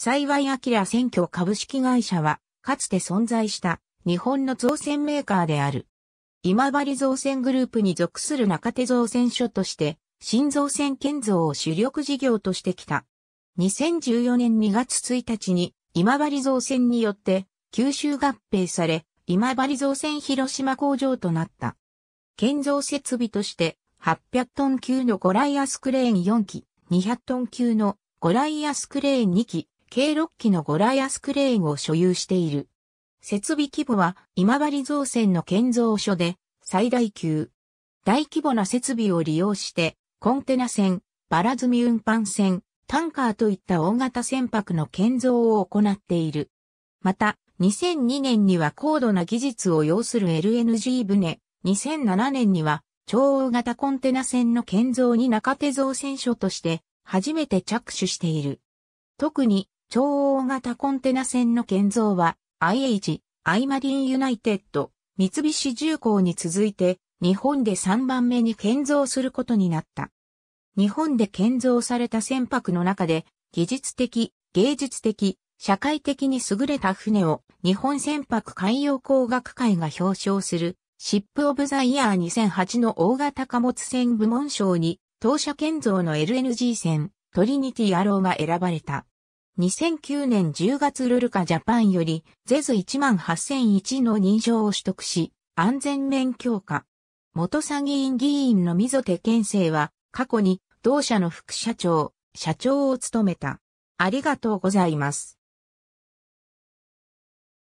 幸い明選挙株式会社は、かつて存在した日本の造船メーカーである。今治造船グループに属する中手造船所として、新造船建造を主力事業としてきた。2014年2月1日に今治造船によって九州合併され、今治造船広島工場となった。建造設備として800トン級のゴライアスクレーン4機、200トン級のゴライアスクレーン2機、計6機のゴライアスクレーンを所有している。設備規模は今治造船の建造所で最大級。大規模な設備を利用して、コンテナ船、バラ積み運搬船、タンカーといった大型船舶の建造を行っている。また、2002年には高度な技術を要する LNG 船、2007年には超大型コンテナ船の建造に中手造船所として初めて着手している。特に超大型コンテナ船の建造は IH、アイマリンユナイテッド、三菱重工に続いて日本で3番目に建造することになった。日本で建造された船舶の中で技術的、芸術的、社会的に優れた船を日本船舶海洋工学会が表彰するシップオブザイヤー2008の大型貨物船部門賞に当社建造の LNG 船トリニティアローが選ばれた。2009年10月ルルカジャパンより、ゼズ18001の認証を取得し、安全面強化。元参議院議員の溝手健生は、過去に同社の副社長、社長を務めた。ありがとうございます。